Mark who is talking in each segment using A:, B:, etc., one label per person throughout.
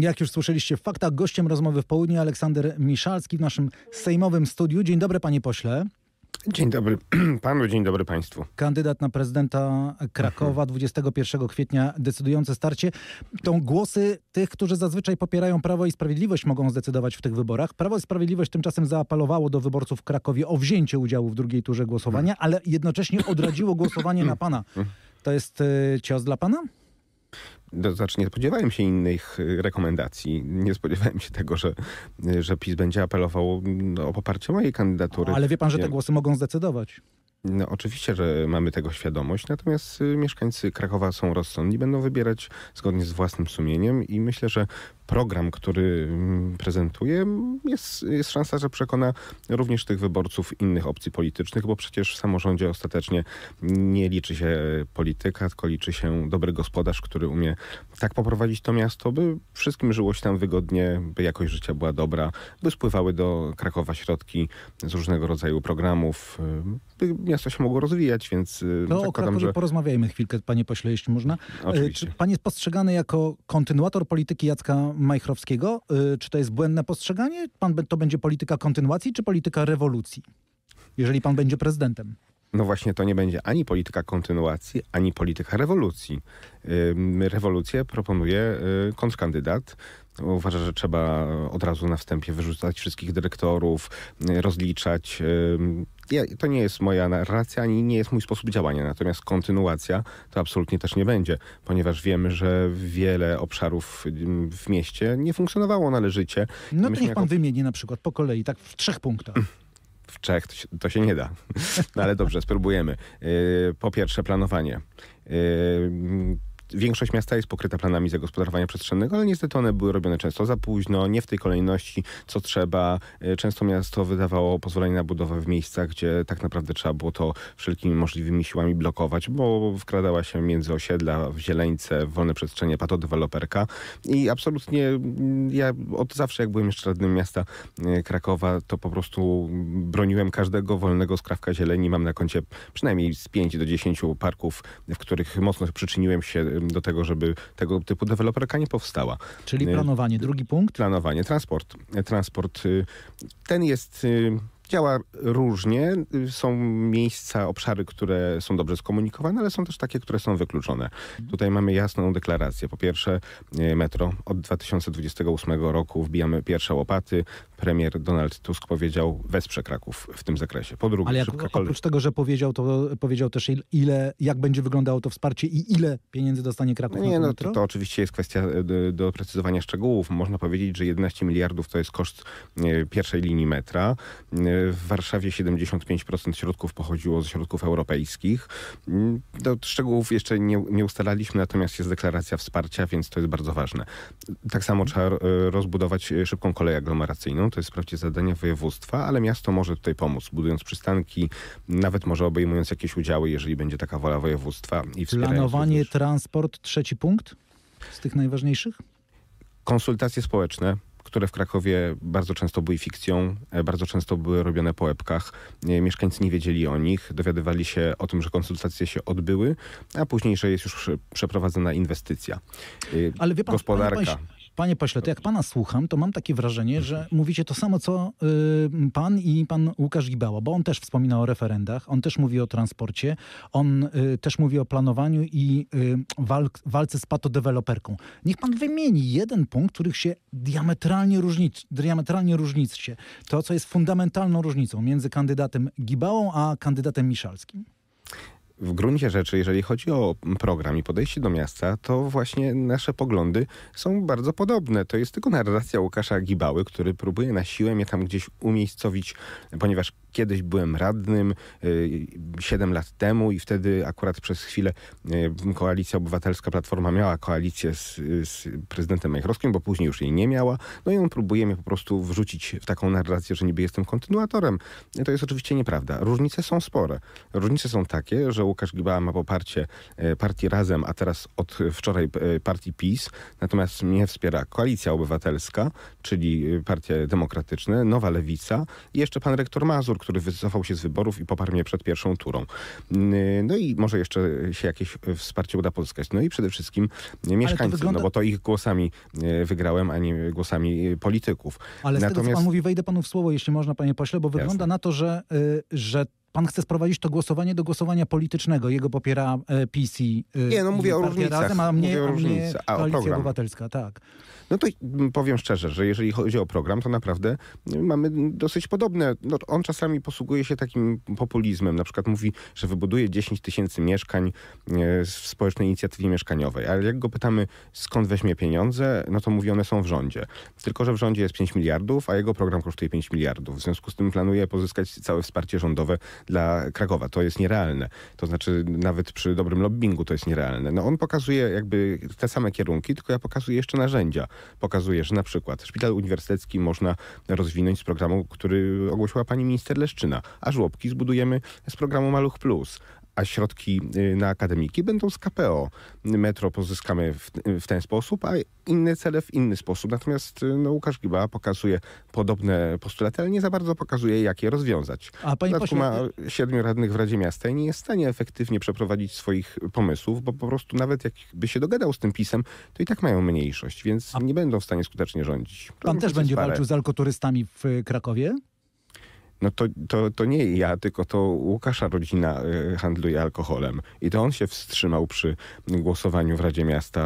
A: Jak już słyszeliście w faktach, gościem rozmowy w południe Aleksander Miszalski w naszym sejmowym studiu. Dzień dobry panie pośle. Dzień dobry
B: panu, dzień dobry państwu.
A: Kandydat na prezydenta Krakowa 21 mhm. kwietnia decydujące starcie. Tą głosy tych, którzy zazwyczaj popierają Prawo i Sprawiedliwość mogą zdecydować w tych wyborach. Prawo i Sprawiedliwość tymczasem zaapelowało do wyborców w Krakowie o wzięcie udziału w drugiej turze głosowania, mhm. ale jednocześnie odradziło głosowanie na pana. Mhm. To jest y, cios dla pana?
B: to no, znaczy nie spodziewałem się innych y, rekomendacji. Nie spodziewałem się tego, że, y, że PiS będzie apelował no, o poparcie mojej kandydatury. ale wie pan, że te głosy
A: mogą zdecydować.
B: No, oczywiście, że mamy tego świadomość, natomiast y, mieszkańcy Krakowa są rozsądni, będą wybierać zgodnie z własnym sumieniem i myślę, że program, który mm, prezentuje, mm, jest, jest szansa, że przekona również tych wyborców innych opcji politycznych, bo przecież w samorządzie ostatecznie nie liczy się polityka, tylko liczy się dobry gospodarz, który umie tak poprowadzić to miasto, by wszystkim żyło się tam wygodnie, by jakość życia była dobra, by spływały do Krakowa środki z różnego rodzaju programów, y, by miasto się mogło rozwijać, więc no, zakładam, o że...
A: porozmawiajmy chwilkę, panie pośle, jeśli można. E, Oczywiście. Czy pan jest postrzegany jako kontynuator polityki Jacka Majchrowskiego. Y, czy to jest błędne postrzeganie? Pan to będzie polityka kontynuacji czy polityka rewolucji? Jeżeli pan będzie prezydentem.
B: No właśnie to nie będzie ani polityka kontynuacji, ani polityka rewolucji. Rewolucję proponuje y, kontrkandydat. Uważa, że trzeba od razu na wstępie wyrzucać wszystkich dyrektorów, y, rozliczać. To nie jest moja narracja, ani nie jest mój sposób działania. Natomiast kontynuacja to absolutnie też nie będzie, ponieważ wiemy, że wiele obszarów w mieście nie funkcjonowało należycie. No to niech pan jako...
A: wymieni na przykład po kolei, tak w trzech punktach
B: w Czech to się, to się nie da. No ale dobrze, spróbujemy. Y, po pierwsze, planowanie. Y, większość miasta jest pokryta planami zagospodarowania przestrzennego, ale niestety one były robione często za późno, nie w tej kolejności, co trzeba. E, często miasto wydawało pozwolenie na budowę w miejscach, gdzie tak naprawdę trzeba było to wszelkimi możliwymi siłami blokować, bo wkradała się między osiedla, w zieleńce, w wolne przestrzenie patodeweloperka i absolutnie mm, ja od zawsze, jak byłem jeszcze radnym miasta e, Krakowa, to po prostu broniłem każdego wolnego skrawka zieleni. Mam na koncie przynajmniej z 5 do 10 parków, w których mocno przyczyniłem się do tego, żeby tego typu deweloperka nie powstała. Czyli e, planowanie, drugi punkt? Planowanie, transport. E, transport y, ten jest y, działa różnie. Y, są miejsca, obszary, które są dobrze skomunikowane, ale są też takie, które są wykluczone. Mhm. Tutaj mamy jasną deklarację. Po pierwsze, metro. Od 2028 roku wbijamy pierwsze łopaty, premier Donald Tusk powiedział, wesprze Kraków w tym zakresie. Po drugie, Ale jak, oprócz
A: tego, że powiedział, to powiedział też ile, jak będzie wyglądało to wsparcie i ile pieniędzy dostanie Kraków Nie, no to,
B: to, oczywiście jest kwestia e, doprecyzowania do szczegółów. Można powiedzieć, że 11 miliardów to jest koszt e, pierwszej linii metra. E, w Warszawie 75% środków pochodziło ze środków europejskich. Mm, do szczegółów jeszcze nie, nie ustalaliśmy, natomiast jest deklaracja wsparcia, więc to jest bardzo ważne. Tak samo trzeba rozbudować szybką kolej aglomeracyjną to jest wprawdzie zadanie województwa, ale miasto może tutaj pomóc, budując przystanki, nawet może obejmując jakieś udziały, jeżeli będzie taka wola województwa. I Planowanie,
A: również. transport, trzeci punkt z tych najważniejszych?
B: Konsultacje społeczne, które w Krakowie bardzo często były fikcją, e, bardzo często były robione po łebkach. E, mieszkańcy nie wiedzieli o nich, dowiadywali się o tym, że konsultacje się odbyły, a później, że jest już przeprowadzona inwestycja. E, ale wie pan, Gospodarka. Panie,
A: Panie pośle, to jak pana słucham, to mam takie wrażenie, że mówicie to samo, co y, pan i pan Łukasz Gibała, bo on też wspomina o referendach, on też mówi o transporcie, on y, też mówi o planowaniu i y, walk, walce z patodeweloperką. Niech pan wymieni jeden punkt, których się diametralnie, różnic, diametralnie różnicie. To, co jest fundamentalną różnicą między kandydatem Gibałą a kandydatem Miszalskim
B: w gruncie rzeczy, jeżeli chodzi o program i podejście do miasta, to właśnie nasze poglądy są bardzo podobne. To jest tylko narracja Łukasza Gibały, który próbuje na siłę mnie tam gdzieś umiejscowić, ponieważ kiedyś byłem radnym, 7 y, lat temu i wtedy akurat przez chwilę y, Koalicja Obywatelska Platforma miała koalicję z, z prezydentem Majchrowskim, bo później już jej nie miała. No i on próbuje mnie po prostu wrzucić w taką narrację, że niby jestem kontynuatorem. To jest oczywiście nieprawda. Różnice są spore. Różnice są takie, że Łukasz Gibała ma poparcie y, partii Razem, a teraz od wczoraj partii PiS, natomiast mnie wspiera Koalicja Obywatelska, czyli Partie Demokratyczne, Nowa Lewica i jeszcze pan rektor Mazur, który wycofał się z wyborów i poparł mnie przed pierwszą turą. Yy, no i może jeszcze się jakieś e, wsparcie uda pozyskać. No i przede wszystkim mieszkańcy, wygląda... no bo to ich głosami e, wygrałem, a nie głosami e, polityków. Ale z Natomiast... tego, co pan mówi,
A: wejdę panu w słowo, jeśli można, panie pośle, bo wygląda Jasne. na to, że, że pan chce sprowadzić to głosowanie do głosowania politycznego. Jego popiera e, PC.
B: E, nie, no mówię o różnicach. Razem, a mnie, mówię o różnicach. A, Koalicja program.
A: Obywatelska, tak.
B: No to mm, powiem szczerze, że jeżeli chodzi o program, to naprawdę mm, mamy dosyć podobne. No, on czasami posługuje się takim populizmem. Na przykład mówi, że wybuduje 10 tysięcy mieszkań e, w społecznej inicjatywie mieszkaniowej. Ale jak go pytamy, skąd weźmie pieniądze, no to mówi, one są w rządzie. Tylko, że w rządzie jest 5 miliardów, a jego program kosztuje 5 miliardów. W związku z tym planuje pozyskać całe wsparcie rządowe dla Krakowa. To jest nierealne. To znaczy nawet przy dobrym lobbingu to jest nierealne. No on pokazuje jakby te same kierunki, tylko ja pokazuję jeszcze narzędzia. Pokazuję, że na przykład szpital uniwersytecki można rozwinąć z programu, który ogłosiła pani minister Leszczyna, a żłobki zbudujemy z programu Maluch Plus, a środki y, na akademiki będą z KPO. Metro pozyskamy w, w ten sposób, a inne cele w inny sposób. Natomiast y, no, Łukasz Giba pokazuje podobne postulaty, ale nie za bardzo pokazuje, jak je rozwiązać.
A: A pani pośle... ma
B: y- siedmiu radnych w Radzie Miasta i nie jest w stanie efektywnie przeprowadzić swoich pomysłów, bo po prostu nawet jakby się dogadał z tym pisem, to i tak mają mniejszość, więc a... nie będą w stanie skutecznie rządzić. Pan
A: Tam też będzie parę. walczył z alkoturystami w Krakowie?
B: no to, to, to nie ja, tylko to Łukasza rodzina e, handluje alkoholem. I to on się wstrzymał przy głosowaniu w Radzie Miasta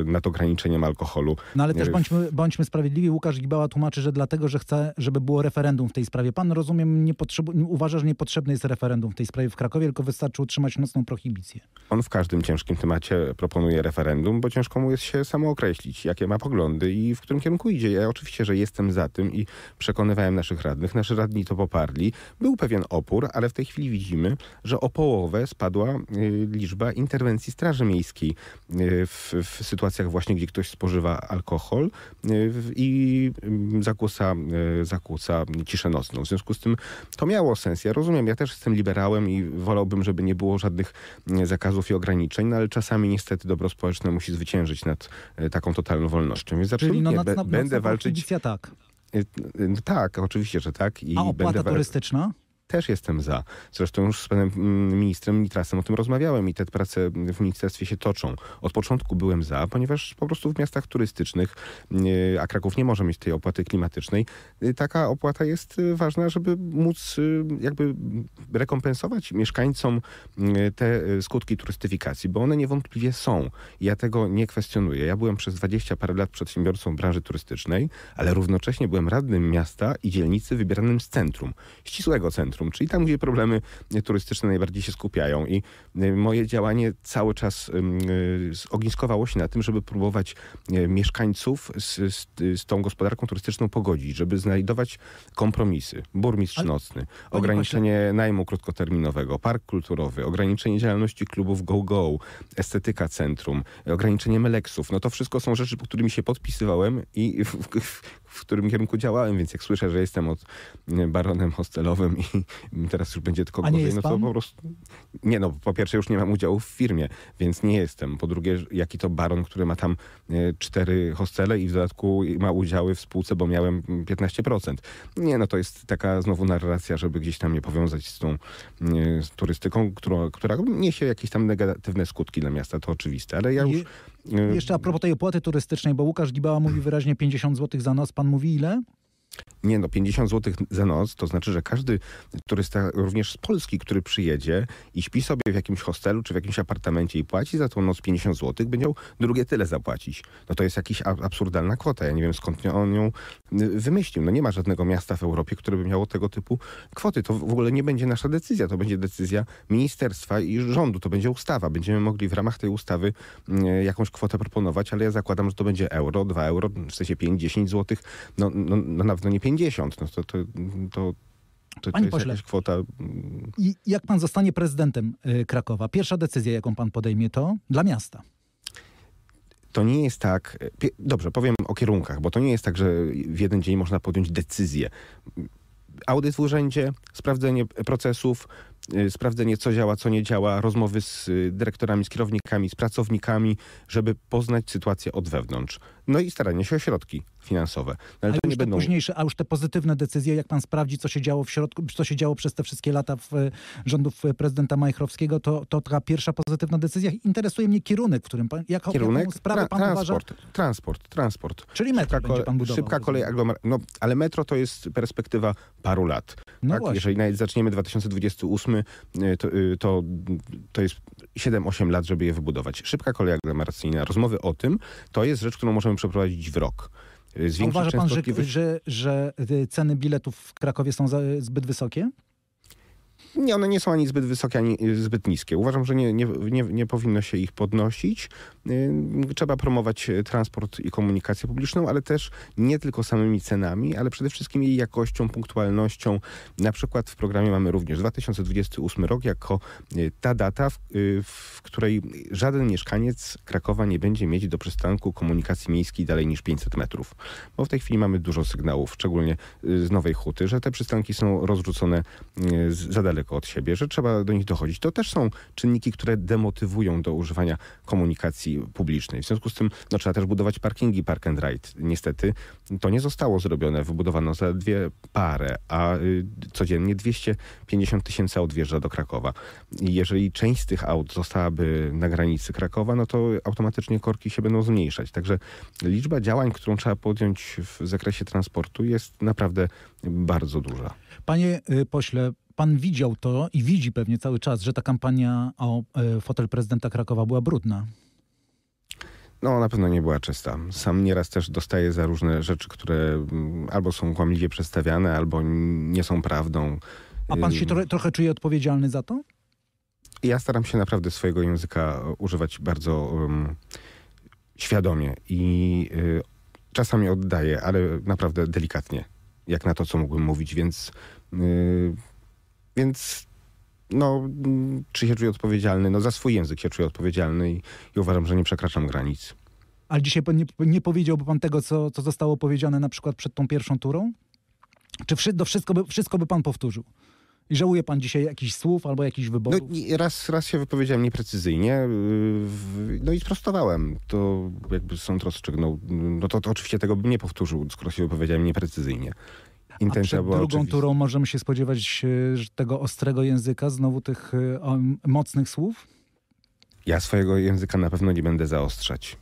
B: e, nad ograniczeniem alkoholu. No ale też e, bądźmy,
A: bądźmy sprawiedliwi, Łukasz Gibała tłumaczy, że dlatego, że chce, żeby było referendum w tej sprawie. Pan, rozumiem, nie potrzebu- uważa, że niepotrzebne jest referendum w tej sprawie w Krakowie, tylko wystarczy utrzymać nocną prohibicję.
B: On w każdym ciężkim temacie proponuje referendum, bo ciężko mu jest się samookreślić, jakie ma poglądy i w którym kierunku idzie. Ja oczywiście, że jestem za tym i przekonywałem naszych radnych. Nasze radni to po był pewien opór, ale w tej chwili widzimy, że o połowę spadła y, liczba interwencji Straży Miejskiej y, w, w sytuacjach właśnie, gdzie ktoś spożywa alkohol y, i mm, zakłóca, zakłóca ciszę nocną. W związku z tym to miało sens. Ja rozumiem, ja też jestem liberałem i wolałbym, żeby nie było żadnych zakazów i ograniczeń, no ale czasami niestety dobro społeczne musi zwyciężyć nad taką totalną wolnością. Więc Czyli no, nad, nad, będę walczyć. Tak. Y, y, no tak, oczywiście, że tak. I A opłata będę... turystyczna? też jestem za. Zresztą już z panem mm, ministrem Nitrasem o tym rozmawiałem i te prace w ministerstwie się toczą. Od początku byłem za, ponieważ po prostu w miastach turystycznych, y, a Kraków nie może mieć tej opłaty klimatycznej, y, taka opłata jest y, ważna, żeby móc jakby rekompensować mieszkańcom te skutki turystyfikacji, bo one niewątpliwie są. Ja tego nie kwestionuję. Ja byłem przez 20 parę lat przedsiębiorcą branży turystycznej, ale równocześnie byłem radnym miasta i dzielnicy wybieranym z centrum, ścisłego centrum centrum, czyli tam, gdzie problemy turystyczne najbardziej się skupiają. I y, moje działanie cały czas y, ogniskowało się na tym, żeby próbować y, mieszkańców z, z, z tą gospodarką turystyczną pogodzić, żeby znajdować kompromisy. Burmistrz Ale, nocny, ograniczenie pośle. najmu krótkoterminowego, park kulturowy, ograniczenie działalności klubów go-go, estetyka centrum, ograniczenie meleksów. No to wszystko są rzeczy, po którymi się podpisywałem i w, w, w którym kierunku działałem, więc jak słyszę, że jestem od baronem hostelowym i teraz już będzie tylko gorzej, no to pan? po prostu... Nie no, po pierwsze już nie mam udziału w firmie, więc nie jestem. Po drugie, jaki to baron, który ma tam e, cztery hostele i w dodatku ma udziały w spółce, bo miałem 15%. Mm, nie no, to jest taka znowu narracja, żeby gdzieś tam nie powiązać z tą z turystyką, która, która niesie jakieś tam negatywne skutki dla miasta, to oczywiste, ale ja już Y, Jeszcze a
A: propos tej opłaty turystycznej, bo Łukasz Gibała mówi wyraźnie 50 zł za nas, pan mówi ile?
B: Nie no, 50 zł za noc, to znaczy, że każdy turysta również z Polski, który przyjedzie i śpi sobie w jakimś hostelu czy w jakimś apartamencie i płaci za tą noc 50 zł, będzie miał drugie tyle zapłacić. No to jest jakaś absurdalna kwota. Ja nie wiem skąd on ją y, wymyślił. No nie ma żadnego miasta w Europie, które by miało tego typu kwoty. To w ogóle nie będzie nasza decyzja, to będzie decyzja ministerstwa i rządu, to będzie ustawa. Będziemy mogli w ramach tej ustawy y, jakąś kwotę proponować, ale ja zakładam, że to będzie euro, 2 euro, w sensie 5, 10 zł. No, no, no no nie 50, no to, to, to to, Panie pośle, kwota...
A: I jak pan zostanie prezydentem y, Krakowa, pierwsza decyzja, jaką pan podejmie, to
B: dla miasta. To nie jest tak, y, dobrze, powiem o kierunkach, bo to nie jest tak, że w jeden dzień można podjąć decyzję. Audyt w urzędzie, sprawdzenie procesów, Y, sprawdzenie, co działa, co nie działa, rozmowy z y, dyrektorami, z kierownikami, z pracownikami, żeby poznać sytuację od wewnątrz. No i staranie się o środki finansowe. No, ale, to już będą... późniejsze,
A: a już te pozytywne decyzje, jak pan sprawdzi, co się działo w środku, co się działo przez te wszystkie lata w, y, rządów prezydenta Majchrowskiego, to, to ta pierwsza pozytywna decyzja. Interesuje mnie kierunek, w którym pan, kierunek, jaką sprawę pan transport, uważa?
B: Transport, transport. Czyli metro szybka będzie pan budował. Szybka kolej aglomeracyjna, no ale metro to jest perspektywa paru lat. No tak? Jeżeli zaczniemy 2028 powiedzmy, e, to, e, to, to jest 7-8 lat, żeby je wybudować. Szybka kolej aglomeracyjna, rozmowy o tym, to jest rzecz, którą możemy przeprowadzić w rok. E, Uważa pan, że, że,
A: że ceny biletów w Krakowie są za, zbyt wysokie?
B: Nie, one nie są ani zbyt wysokie, ani zbyt niskie. Uważam, że nie, nie, nie, nie powinno się ich podnosić. Y, trzeba promować e, transport i komunikację publiczną, ale też nie tylko samymi cenami, ale przede wszystkim jej jakością, punktualnością. Na przykład w programie mamy również 2028 rok jako e, ta data, w, e, w której żaden mieszkaniec Krakowa nie będzie mieć do przystanku komunikacji miejskiej dalej niż 500 metrów. Bo w tej chwili mamy dużo sygnałów, szczególnie z Nowej Huty, że te przystanki są rozrzucone za daleko od siebie, że trzeba do nich dochodzić. To też są czynniki, które demotywują do używania komunikacji publicznej. W związku z tym no, trzeba też budować parkingi park and ride. Niestety to nie zostało zrobione. Wybudowano zaledwie parę, a y, codziennie 250 tysięcy aut wjeżdża do Krakowa. I jeżeli część z tych aut zostałaby na granicy Krakowa, no to automatycznie korki się będą zmniejszać. Także liczba działań, którą trzeba podjąć w zakresie transportu jest naprawdę bardzo duża.
A: Panie y, pośle, pan widział to i widzi pewnie cały czas, że ta kampania o y, fotel prezydenta Krakowa była brudna.
B: No, na pewno nie była czysta. Sam nieraz też dostaję za różne rzeczy, które mm, albo są kłamliwie przedstawiane, albo nie są prawdą. A pan się tro
A: trochę czuje odpowiedzialny za to?
B: Ja staram się naprawdę swojego języka e, używać bardzo um, świadomie i y, czasami oddaję, ale naprawdę delikatnie, jak na to, co mógłbym mówić, więc, y, więc no, czy się czuję odpowiedzialny? No, za swój język się czuję odpowiedzialny i, i uważam, że nie przekraczam granic.
A: Ale dzisiaj nie, nie powiedziałby pan tego, co, co zostało powiedziane na przykład przed tą pierwszą turą? Czy wszystko, wszystko, by, wszystko by pan powtórzył? I żałuje pan dzisiaj jakichś słów albo jakichś no, wyborów?
B: No, raz, raz się wypowiedziałem nieprecyzyjnie, y, no i sprostowałem. To jakby sąd rozstrzygnął. No to, to oczywiście tego bym nie powtórzył, skoro się wypowiedziałem nieprecyzyjnie intencja była drugą
A: turą możemy się spodziewać e, tego ostrego języka, znowu tych e, mocnych słów?
B: Ja swojego języka na pewno nie będę zaostrzać.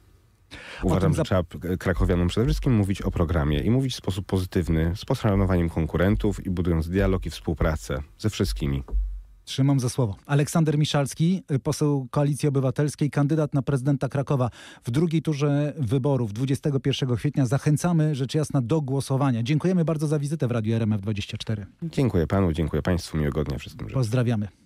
B: Uważam, za... że trzeba krakowianom przede wszystkim mówić o programie i mówić w sposób pozytywny, z poszanowaniem konkurentów i budując dialog i współpracę ze wszystkimi.
A: Trzymam za słowo. Aleksander Miszalski, y, poseł Koalicji Obywatelskiej, kandydat na prezydenta Krakowa w drugiej turze wyborów 21 kwietnia. Zachęcamy rzecz jasna do głosowania. Dziękujemy bardzo za wizytę w Radiu RMF24.
B: Dziękuję panu, dziękuję państwu. Miłego dnia wszystkim.
A: Pozdrawiamy.